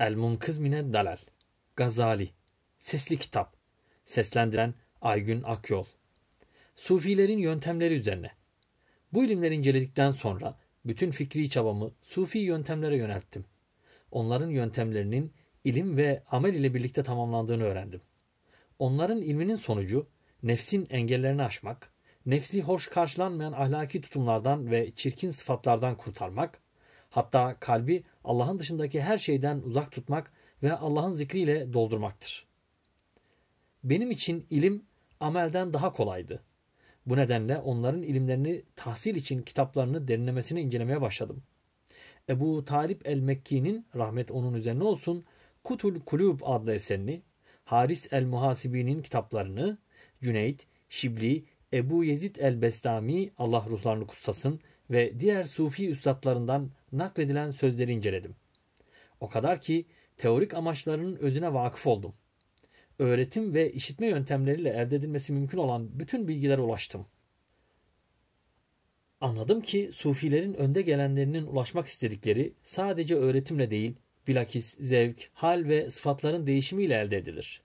El Munkız Mine Dalal Gazali Sesli Kitap Seslendiren Aygün Akyol Sufilerin yöntemleri üzerine Bu ilimleri inceledikten sonra bütün fikri çabamı sufi yöntemlere yönelttim. Onların yöntemlerinin ilim ve amel ile birlikte tamamlandığını öğrendim. Onların ilminin sonucu nefsin engellerini aşmak, nefsi hoş karşılanmayan ahlaki tutumlardan ve çirkin sıfatlardan kurtarmak, Hatta kalbi Allah'ın dışındaki her şeyden uzak tutmak ve Allah'ın zikriyle doldurmaktır. Benim için ilim amelden daha kolaydı. Bu nedenle onların ilimlerini tahsil için kitaplarını derinlemesine incelemeye başladım. Ebu Talip el-Mekki'nin rahmet onun üzerine olsun Kutul Kulub adlı eserini, Haris el-Muhasibi'nin kitaplarını, Cüneyt, Şibli, Ebu Yezid el-Bestami Allah ruhlarını kutsasın ve diğer sufi üstadlarından nakledilen sözleri inceledim. O kadar ki teorik amaçlarının özüne vakıf oldum. Öğretim ve işitme yöntemleriyle elde edilmesi mümkün olan bütün bilgilere ulaştım. Anladım ki sufilerin önde gelenlerinin ulaşmak istedikleri sadece öğretimle değil, bilakis zevk, hal ve sıfatların değişimiyle elde edilir.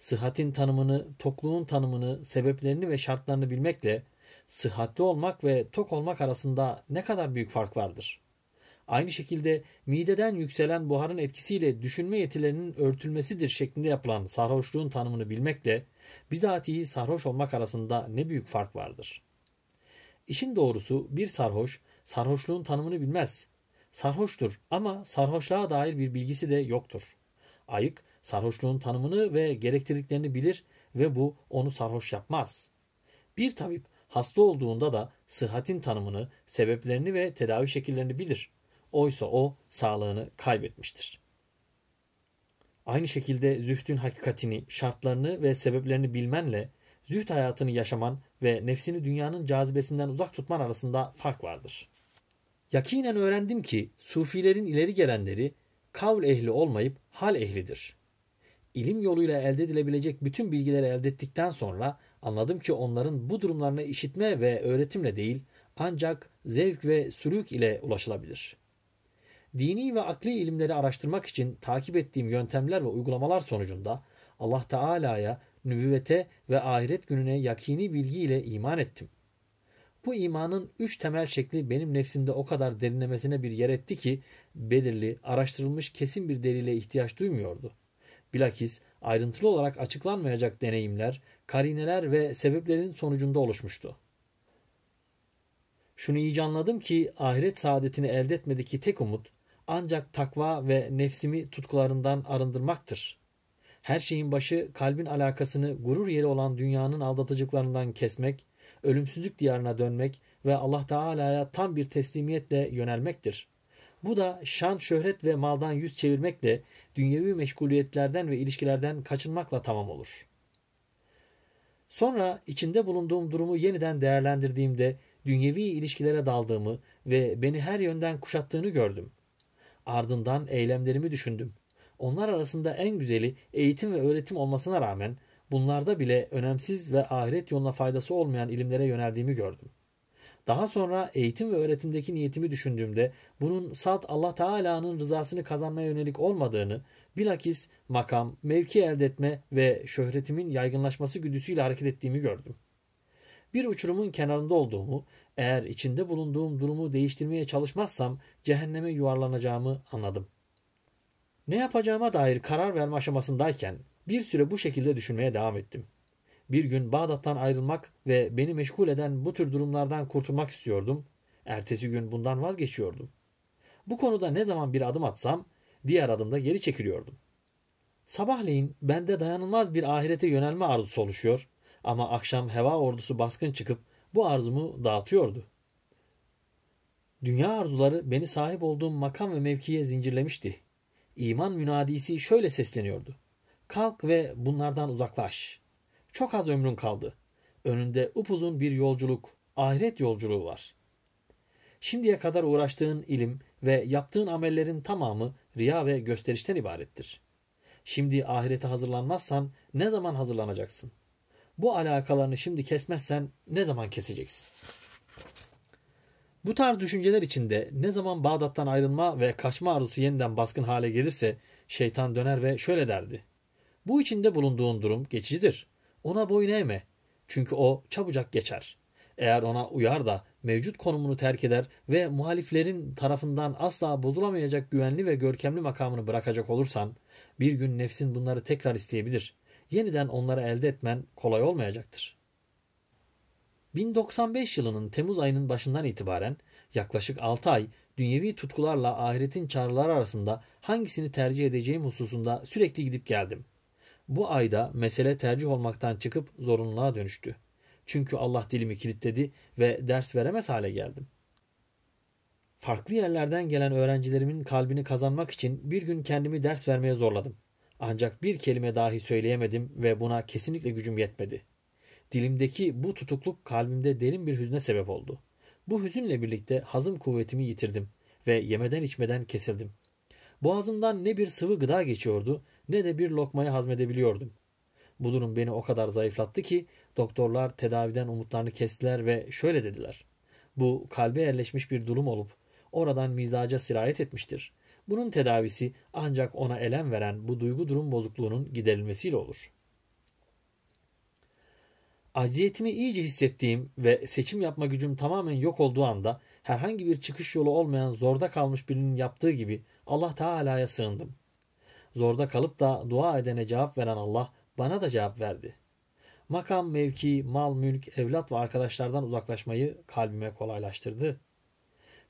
Sıhhatin tanımını, tokluğun tanımını, sebeplerini ve şartlarını bilmekle sıhhatli olmak ve tok olmak arasında ne kadar büyük fark vardır. Aynı şekilde mideden yükselen buharın etkisiyle düşünme yetilerinin örtülmesidir şeklinde yapılan sarhoşluğun tanımını bilmekle bizatihi sarhoş olmak arasında ne büyük fark vardır. İşin doğrusu bir sarhoş sarhoşluğun tanımını bilmez. Sarhoştur ama sarhoşluğa dair bir bilgisi de yoktur. Ayık sarhoşluğun tanımını ve gerektirdiklerini bilir ve bu onu sarhoş yapmaz. Bir tabip Hasta olduğunda da sıhhatin tanımını, sebeplerini ve tedavi şekillerini bilir. Oysa o sağlığını kaybetmiştir. Aynı şekilde zühdün hakikatini, şartlarını ve sebeplerini bilmenle zühd hayatını yaşaman ve nefsini dünyanın cazibesinden uzak tutman arasında fark vardır. Yakinen öğrendim ki sufilerin ileri gelenleri kavl ehli olmayıp hal ehlidir. İlim yoluyla elde edilebilecek bütün bilgileri elde ettikten sonra Anladım ki onların bu durumlarına işitme ve öğretimle değil ancak zevk ve sürük ile ulaşılabilir. Dini ve akli ilimleri araştırmak için takip ettiğim yöntemler ve uygulamalar sonucunda Allah Teala'ya, nübüvvete ve ahiret gününe yakini bilgiyle iman ettim. Bu imanın üç temel şekli benim nefsimde o kadar derinlemesine bir yer etti ki belirli, araştırılmış kesin bir delile ihtiyaç duymuyordu.'' Bilakis ayrıntılı olarak açıklanmayacak deneyimler, karineler ve sebeplerin sonucunda oluşmuştu. Şunu iyice anladım ki ahiret saadetini elde etmedeki tek umut ancak takva ve nefsimi tutkularından arındırmaktır. Her şeyin başı kalbin alakasını gurur yeri olan dünyanın aldatıcıklarından kesmek, ölümsüzlük diyarına dönmek ve Allah Teala'ya tam bir teslimiyetle yönelmektir.'' Bu da şan, şöhret ve maldan yüz çevirmekle, dünyevi meşguliyetlerden ve ilişkilerden kaçınmakla tamam olur. Sonra içinde bulunduğum durumu yeniden değerlendirdiğimde dünyevi ilişkilere daldığımı ve beni her yönden kuşattığını gördüm. Ardından eylemlerimi düşündüm. Onlar arasında en güzeli eğitim ve öğretim olmasına rağmen bunlarda bile önemsiz ve ahiret yoluna faydası olmayan ilimlere yöneldiğimi gördüm.'' Daha sonra eğitim ve öğretimdeki niyetimi düşündüğümde bunun salt Allah Teala'nın rızasını kazanmaya yönelik olmadığını, bilakis makam, mevki elde etme ve şöhretimin yaygınlaşması güdüsüyle hareket ettiğimi gördüm. Bir uçurumun kenarında olduğumu, eğer içinde bulunduğum durumu değiştirmeye çalışmazsam cehenneme yuvarlanacağımı anladım. Ne yapacağıma dair karar verme aşamasındayken bir süre bu şekilde düşünmeye devam ettim. Bir gün Bağdat'tan ayrılmak ve beni meşgul eden bu tür durumlardan kurtulmak istiyordum. Ertesi gün bundan vazgeçiyordum. Bu konuda ne zaman bir adım atsam diğer adımda geri çekiliyordum. Sabahleyin bende dayanılmaz bir ahirete yönelme arzusu oluşuyor ama akşam heva ordusu baskın çıkıp bu arzumu dağıtıyordu. Dünya arzuları beni sahip olduğum makam ve mevkiye zincirlemişti. İman münadisi şöyle sesleniyordu. Kalk ve bunlardan uzaklaş. Çok az ömrün kaldı. Önünde upuzun bir yolculuk, ahiret yolculuğu var. Şimdiye kadar uğraştığın ilim ve yaptığın amellerin tamamı riya ve gösterişten ibarettir. Şimdi ahirete hazırlanmazsan ne zaman hazırlanacaksın? Bu alakalarını şimdi kesmezsen ne zaman keseceksin? Bu tarz düşünceler içinde ne zaman Bağdat'tan ayrılma ve kaçma arzusu yeniden baskın hale gelirse şeytan döner ve şöyle derdi. Bu içinde bulunduğun durum geçicidir. Ona boyun eğme. Çünkü o çabucak geçer. Eğer ona uyar da mevcut konumunu terk eder ve muhaliflerin tarafından asla bozulamayacak güvenli ve görkemli makamını bırakacak olursan, bir gün nefsin bunları tekrar isteyebilir. Yeniden onları elde etmen kolay olmayacaktır. 1095 yılının Temmuz ayının başından itibaren yaklaşık 6 ay dünyevi tutkularla ahiretin çağrıları arasında hangisini tercih edeceğim hususunda sürekli gidip geldim. Bu ayda mesele tercih olmaktan çıkıp zorunluğa dönüştü. Çünkü Allah dilimi kilitledi ve ders veremez hale geldim. Farklı yerlerden gelen öğrencilerimin kalbini kazanmak için bir gün kendimi ders vermeye zorladım. Ancak bir kelime dahi söyleyemedim ve buna kesinlikle gücüm yetmedi. Dilimdeki bu tutukluk kalbimde derin bir hüzne sebep oldu. Bu hüzünle birlikte hazım kuvvetimi yitirdim ve yemeden içmeden kesildim. Boğazımdan ne bir sıvı gıda geçiyordu ne de bir lokmayı hazmedebiliyordum. Bu durum beni o kadar zayıflattı ki doktorlar tedaviden umutlarını kestiler ve şöyle dediler. Bu kalbe yerleşmiş bir durum olup oradan mizaca sirayet etmiştir. Bunun tedavisi ancak ona elem veren bu duygu durum bozukluğunun giderilmesiyle olur. Acziyetimi iyice hissettiğim ve seçim yapma gücüm tamamen yok olduğu anda herhangi bir çıkış yolu olmayan zorda kalmış birinin yaptığı gibi Allah Teala'ya sığındım. Zorda kalıp da dua edene cevap veren Allah bana da cevap verdi. Makam, mevki, mal, mülk, evlat ve arkadaşlardan uzaklaşmayı kalbime kolaylaştırdı.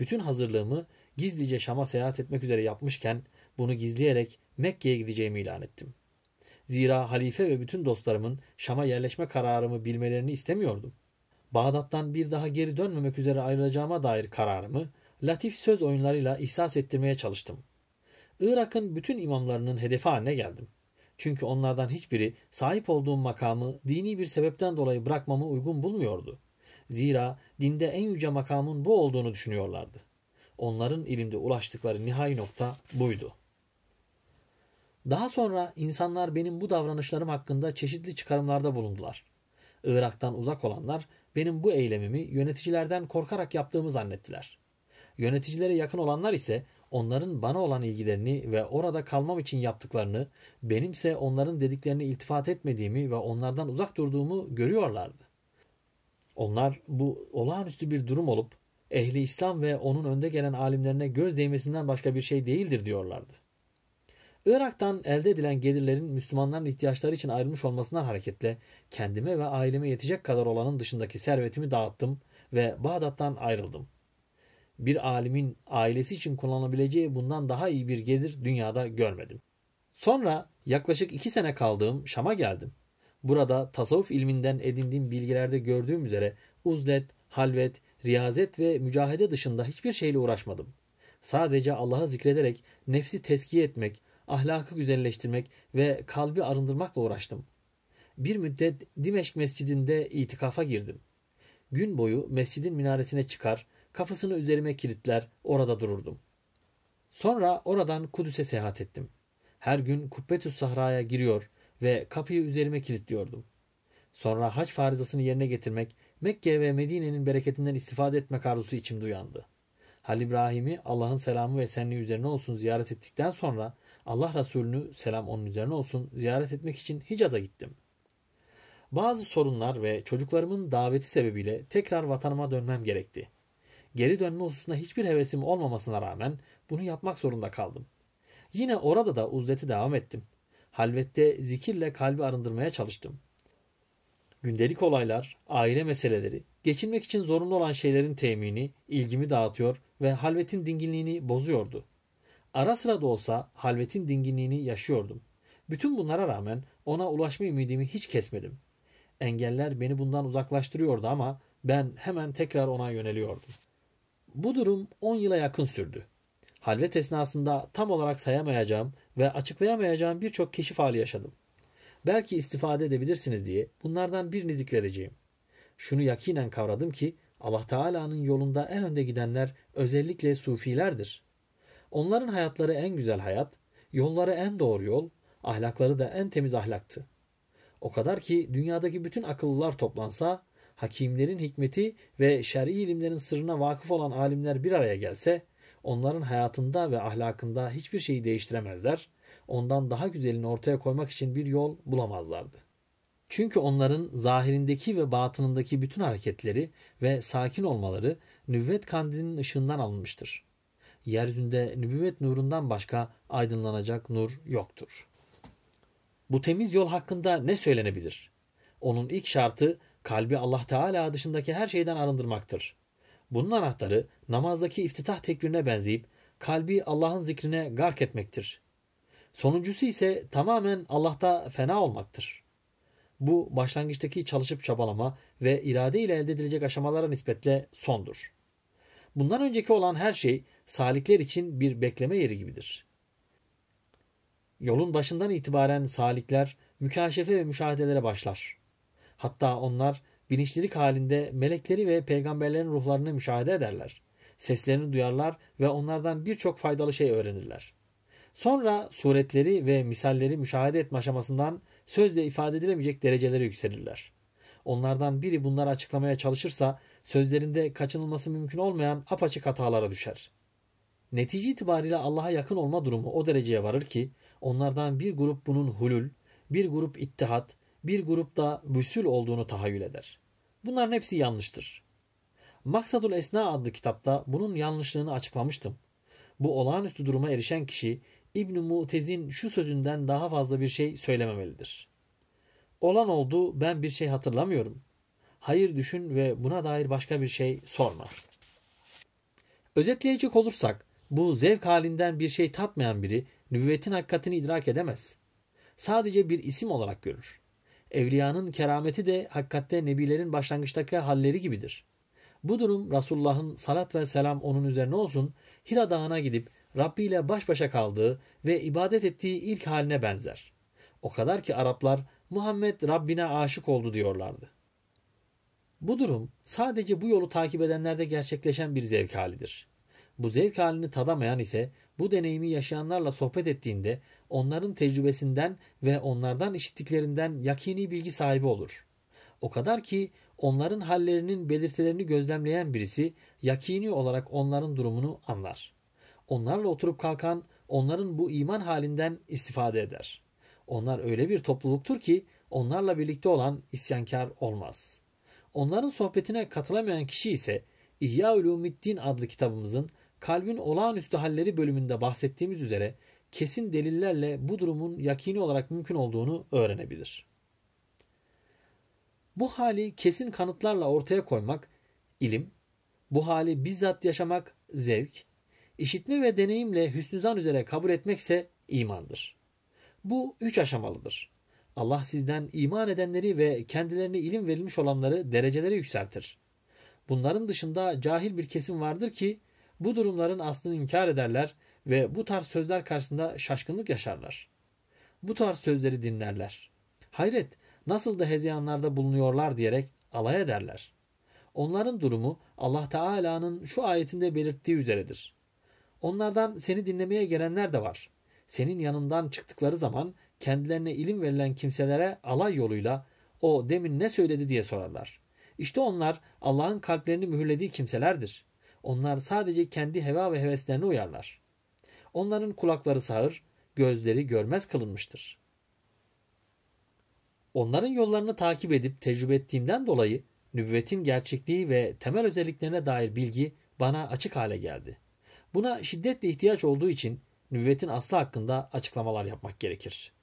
Bütün hazırlığımı gizlice Şam'a seyahat etmek üzere yapmışken bunu gizleyerek Mekke'ye gideceğimi ilan ettim. Zira halife ve bütün dostlarımın Şam'a yerleşme kararımı bilmelerini istemiyordum. Bağdat'tan bir daha geri dönmemek üzere ayrılacağıma dair kararımı latif söz oyunlarıyla ihsas ettirmeye çalıştım. Irak'ın bütün imamlarının hedefi haline geldim. Çünkü onlardan hiçbiri sahip olduğum makamı dini bir sebepten dolayı bırakmamı uygun bulmuyordu. Zira dinde en yüce makamın bu olduğunu düşünüyorlardı. Onların ilimde ulaştıkları nihai nokta buydu. Daha sonra insanlar benim bu davranışlarım hakkında çeşitli çıkarımlarda bulundular. Irak'tan uzak olanlar benim bu eylemimi yöneticilerden korkarak yaptığımı zannettiler. Yöneticilere yakın olanlar ise onların bana olan ilgilerini ve orada kalmam için yaptıklarını, benimse onların dediklerine iltifat etmediğimi ve onlardan uzak durduğumu görüyorlardı. Onlar bu olağanüstü bir durum olup ehli İslam ve onun önde gelen alimlerine göz değmesinden başka bir şey değildir diyorlardı. Irak'tan elde edilen gelirlerin Müslümanların ihtiyaçları için ayrılmış olmasından hareketle kendime ve aileme yetecek kadar olanın dışındaki servetimi dağıttım ve Bağdat'tan ayrıldım.'' bir alimin ailesi için kullanabileceği bundan daha iyi bir gelir dünyada görmedim. Sonra yaklaşık iki sene kaldığım Şam'a geldim. Burada tasavvuf ilminden edindiğim bilgilerde gördüğüm üzere uzlet, halvet, riyazet ve mücahede dışında hiçbir şeyle uğraşmadım. Sadece Allah'ı zikrederek nefsi teskiye etmek, ahlakı güzelleştirmek ve kalbi arındırmakla uğraştım. Bir müddet Dimeşk mescidinde itikafa girdim. Gün boyu mescidin minaresine çıkar, Kafasını üzerime kilitler, orada dururdum. Sonra oradan Kudüs'e seyahat ettim. Her gün Kubbetüs Sahra'ya giriyor ve kapıyı üzerime kilitliyordum. Sonra haç farizasını yerine getirmek, Mekke ve Medine'nin bereketinden istifade etmek arzusu içimde uyandı. Halil İbrahim'i Allah'ın selamı ve senliği üzerine olsun ziyaret ettikten sonra Allah Resulü'nü selam onun üzerine olsun ziyaret etmek için Hicaz'a gittim. Bazı sorunlar ve çocuklarımın daveti sebebiyle tekrar vatanıma dönmem gerekti. Geri dönme hususunda hiçbir hevesim olmamasına rağmen bunu yapmak zorunda kaldım. Yine orada da uzleti devam ettim. Halvette zikirle kalbi arındırmaya çalıştım. Gündelik olaylar, aile meseleleri, geçinmek için zorunlu olan şeylerin temini ilgimi dağıtıyor ve halvetin dinginliğini bozuyordu. Ara sıra da olsa halvetin dinginliğini yaşıyordum. Bütün bunlara rağmen ona ulaşma ümidimi hiç kesmedim. Engeller beni bundan uzaklaştırıyordu ama ben hemen tekrar ona yöneliyordum. Bu durum 10 yıla yakın sürdü. Halvet esnasında tam olarak sayamayacağım ve açıklayamayacağım birçok keşif hali yaşadım. Belki istifade edebilirsiniz diye bunlardan birini zikredeceğim. Şunu yakinen kavradım ki Allah Teala'nın yolunda en önde gidenler özellikle sufilerdir. Onların hayatları en güzel hayat, yolları en doğru yol, ahlakları da en temiz ahlaktı. O kadar ki dünyadaki bütün akıllılar toplansa hakimlerin hikmeti ve şer'i ilimlerin sırrına vakıf olan alimler bir araya gelse, onların hayatında ve ahlakında hiçbir şeyi değiştiremezler, ondan daha güzelini ortaya koymak için bir yol bulamazlardı. Çünkü onların zahirindeki ve batınındaki bütün hareketleri ve sakin olmaları nüvvet kandilinin ışığından alınmıştır. Yeryüzünde nübüvvet nurundan başka aydınlanacak nur yoktur. Bu temiz yol hakkında ne söylenebilir? Onun ilk şartı kalbi Allah Teala dışındaki her şeyden arındırmaktır. Bunun anahtarı namazdaki iftitah tekbirine benzeyip kalbi Allah'ın zikrine gark etmektir. Sonuncusu ise tamamen Allah'ta fena olmaktır. Bu başlangıçtaki çalışıp çabalama ve irade ile elde edilecek aşamalara nispetle sondur. Bundan önceki olan her şey salikler için bir bekleme yeri gibidir. Yolun başından itibaren salikler mükaşefe ve müşahedelere başlar. Hatta onlar bilinçlilik halinde melekleri ve peygamberlerin ruhlarını müşahede ederler. Seslerini duyarlar ve onlardan birçok faydalı şey öğrenirler. Sonra suretleri ve misalleri müşahede etme aşamasından sözle ifade edilemeyecek derecelere yükselirler. Onlardan biri bunları açıklamaya çalışırsa sözlerinde kaçınılması mümkün olmayan apaçık hatalara düşer. Netice itibariyle Allah'a yakın olma durumu o dereceye varır ki onlardan bir grup bunun hulul, bir grup ittihat, bir grupta vüsül olduğunu tahayyül eder. Bunların hepsi yanlıştır. Maksadul Esna adlı kitapta bunun yanlışlığını açıklamıştım. Bu olağanüstü duruma erişen kişi İbn Mutez'in şu sözünden daha fazla bir şey söylememelidir. Olan oldu ben bir şey hatırlamıyorum. Hayır düşün ve buna dair başka bir şey sorma. Özetleyecek olursak bu zevk halinden bir şey tatmayan biri nübüvvetin hakikatini idrak edemez. Sadece bir isim olarak görür. Evliyanın kerameti de hakikatte nebilerin başlangıçtaki halleri gibidir. Bu durum Resulullah'ın salat ve selam onun üzerine olsun Hira Dağı'na gidip Rabbi ile baş başa kaldığı ve ibadet ettiği ilk haline benzer. O kadar ki Araplar Muhammed Rabbine aşık oldu diyorlardı. Bu durum sadece bu yolu takip edenlerde gerçekleşen bir zevk halidir. Bu zevk halini tadamayan ise bu deneyimi yaşayanlarla sohbet ettiğinde onların tecrübesinden ve onlardan işittiklerinden yakini bilgi sahibi olur. O kadar ki onların hallerinin belirtilerini gözlemleyen birisi yakini olarak onların durumunu anlar. Onlarla oturup kalkan onların bu iman halinden istifade eder. Onlar öyle bir topluluktur ki onlarla birlikte olan isyankar olmaz. Onların sohbetine katılamayan kişi ise İhya Ulumiddin adlı kitabımızın kalbin olağanüstü halleri bölümünde bahsettiğimiz üzere kesin delillerle bu durumun yakini olarak mümkün olduğunu öğrenebilir. Bu hali kesin kanıtlarla ortaya koymak ilim, bu hali bizzat yaşamak zevk, işitme ve deneyimle hüsnüzan üzere kabul etmekse imandır. Bu üç aşamalıdır. Allah sizden iman edenleri ve kendilerine ilim verilmiş olanları derecelere yükseltir. Bunların dışında cahil bir kesim vardır ki bu durumların aslını inkar ederler ve bu tarz sözler karşısında şaşkınlık yaşarlar. Bu tarz sözleri dinlerler. Hayret nasıl da hezeyanlarda bulunuyorlar diyerek alay ederler. Onların durumu Allah Teala'nın şu ayetinde belirttiği üzeredir. Onlardan seni dinlemeye gelenler de var. Senin yanından çıktıkları zaman kendilerine ilim verilen kimselere alay yoluyla o demin ne söyledi diye sorarlar. İşte onlar Allah'ın kalplerini mühürlediği kimselerdir. Onlar sadece kendi heva ve heveslerine uyarlar. Onların kulakları sağır, gözleri görmez kılınmıştır. Onların yollarını takip edip tecrübe ettiğimden dolayı nübüvvetin gerçekliği ve temel özelliklerine dair bilgi bana açık hale geldi. Buna şiddetle ihtiyaç olduğu için nübüvvetin aslı hakkında açıklamalar yapmak gerekir.''